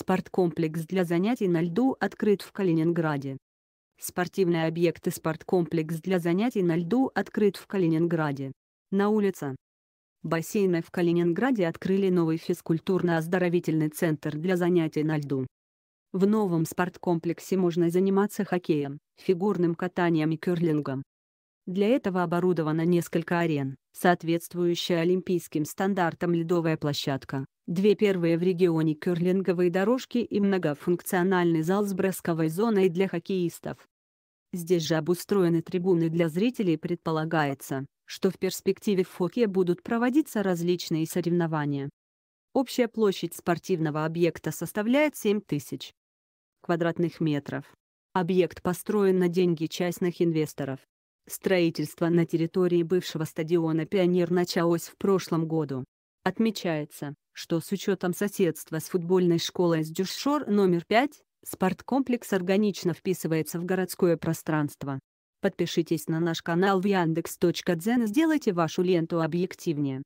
Спорткомплекс для занятий на льду открыт в Калининграде. Спортивные объекты, спорткомплекс для занятий на льду открыт в Калининграде. На улице. Бассейны в Калининграде открыли новый физкультурно-оздоровительный центр для занятий на льду. В новом спорткомплексе можно заниматься хоккеем, фигурным катанием и керлингом. Для этого оборудовано несколько арен, соответствующая олимпийским стандартам ледовая площадка, две первые в регионе керлинговые дорожки и многофункциональный зал с бросковой зоной для хоккеистов. Здесь же обустроены трибуны для зрителей предполагается, что в перспективе в Фоке будут проводиться различные соревнования. Общая площадь спортивного объекта составляет 7 тысяч квадратных метров. Объект построен на деньги частных инвесторов. Строительство на территории бывшего стадиона «Пионер» началось в прошлом году. Отмечается, что с учетом соседства с футбольной школой с Дюшшор номер 5, спорткомплекс органично вписывается в городское пространство. Подпишитесь на наш канал в яндекс.Дзен и сделайте вашу ленту объективнее.